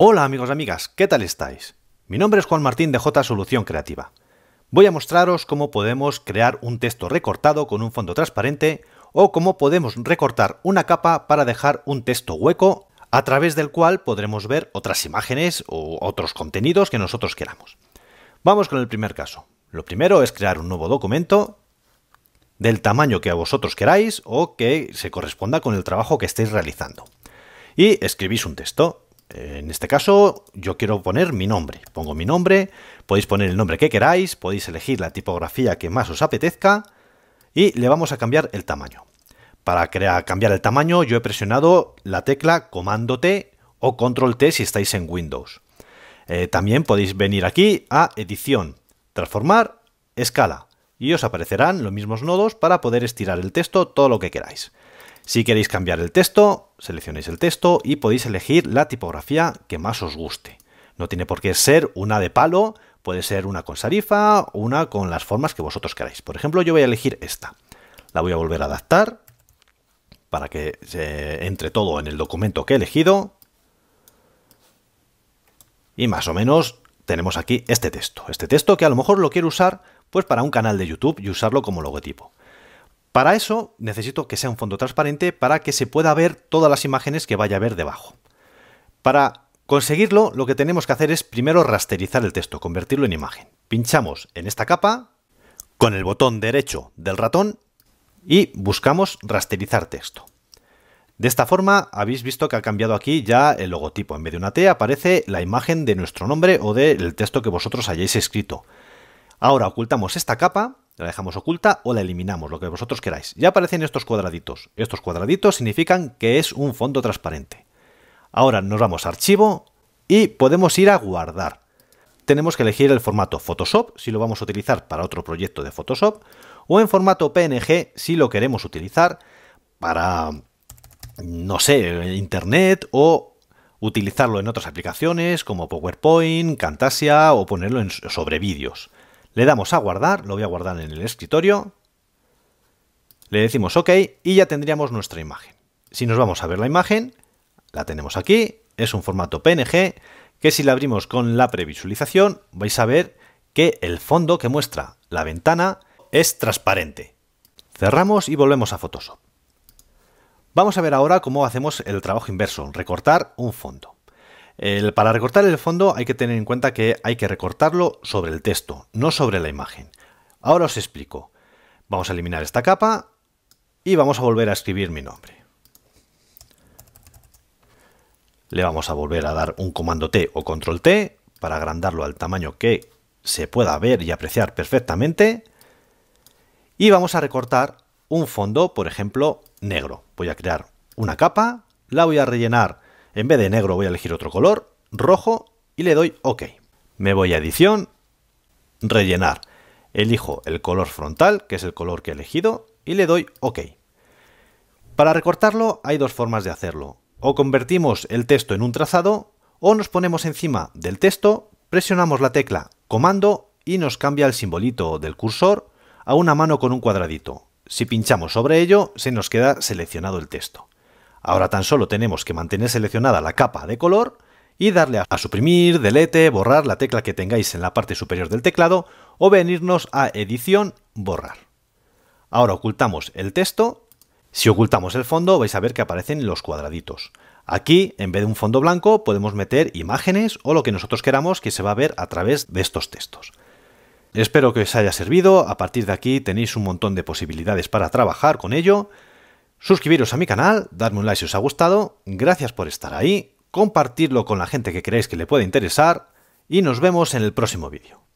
Hola amigos y amigas, ¿qué tal estáis? Mi nombre es Juan Martín de J Solución Creativa. Voy a mostraros cómo podemos crear un texto recortado con un fondo transparente o cómo podemos recortar una capa para dejar un texto hueco a través del cual podremos ver otras imágenes o otros contenidos que nosotros queramos. Vamos con el primer caso. Lo primero es crear un nuevo documento del tamaño que a vosotros queráis o que se corresponda con el trabajo que estéis realizando. Y escribís un texto en este caso yo quiero poner mi nombre. Pongo mi nombre, podéis poner el nombre que queráis, podéis elegir la tipografía que más os apetezca y le vamos a cambiar el tamaño. Para cambiar el tamaño yo he presionado la tecla Comando T o Control T si estáis en Windows. Eh, también podéis venir aquí a Edición, Transformar, Escala y os aparecerán los mismos nodos para poder estirar el texto todo lo que queráis. Si queréis cambiar el texto, seleccionáis el texto y podéis elegir la tipografía que más os guste. No tiene por qué ser una de palo, puede ser una con sarifa una con las formas que vosotros queráis. Por ejemplo, yo voy a elegir esta. La voy a volver a adaptar para que se entre todo en el documento que he elegido. Y más o menos tenemos aquí este texto. Este texto que a lo mejor lo quiero usar pues para un canal de YouTube y usarlo como logotipo. Para eso necesito que sea un fondo transparente para que se pueda ver todas las imágenes que vaya a ver debajo. Para conseguirlo lo que tenemos que hacer es primero rasterizar el texto, convertirlo en imagen. Pinchamos en esta capa con el botón derecho del ratón y buscamos rasterizar texto. De esta forma habéis visto que ha cambiado aquí ya el logotipo. En vez de una T aparece la imagen de nuestro nombre o del texto que vosotros hayáis escrito. Ahora ocultamos esta capa, la dejamos oculta o la eliminamos, lo que vosotros queráis. Ya aparecen estos cuadraditos. Estos cuadraditos significan que es un fondo transparente. Ahora nos vamos a archivo y podemos ir a guardar. Tenemos que elegir el formato Photoshop si lo vamos a utilizar para otro proyecto de Photoshop o en formato PNG si lo queremos utilizar para, no sé, Internet o utilizarlo en otras aplicaciones como PowerPoint, Cantasia o ponerlo en sobre vídeos. Le damos a guardar, lo voy a guardar en el escritorio. Le decimos OK y ya tendríamos nuestra imagen. Si nos vamos a ver la imagen, la tenemos aquí. Es un formato PNG que si la abrimos con la previsualización vais a ver que el fondo que muestra la ventana es transparente. Cerramos y volvemos a Photoshop. Vamos a ver ahora cómo hacemos el trabajo inverso, recortar un fondo para recortar el fondo hay que tener en cuenta que hay que recortarlo sobre el texto, no sobre la imagen. Ahora os explico. Vamos a eliminar esta capa y vamos a volver a escribir mi nombre. Le vamos a volver a dar un comando T o control T para agrandarlo al tamaño que se pueda ver y apreciar perfectamente. Y vamos a recortar un fondo, por ejemplo, negro. Voy a crear una capa, la voy a rellenar en vez de negro voy a elegir otro color, rojo, y le doy OK. Me voy a edición, rellenar. Elijo el color frontal, que es el color que he elegido, y le doy OK. Para recortarlo hay dos formas de hacerlo. O convertimos el texto en un trazado, o nos ponemos encima del texto, presionamos la tecla Comando y nos cambia el simbolito del cursor a una mano con un cuadradito. Si pinchamos sobre ello, se nos queda seleccionado el texto. Ahora tan solo tenemos que mantener seleccionada la capa de color y darle a suprimir, delete, borrar la tecla que tengáis en la parte superior del teclado o venirnos a edición, borrar. Ahora ocultamos el texto. Si ocultamos el fondo vais a ver que aparecen los cuadraditos. Aquí, en vez de un fondo blanco, podemos meter imágenes o lo que nosotros queramos que se va a ver a través de estos textos. Espero que os haya servido, a partir de aquí tenéis un montón de posibilidades para trabajar con ello Suscribiros a mi canal, darme un like si os ha gustado, gracias por estar ahí, compartirlo con la gente que creéis que le puede interesar y nos vemos en el próximo vídeo.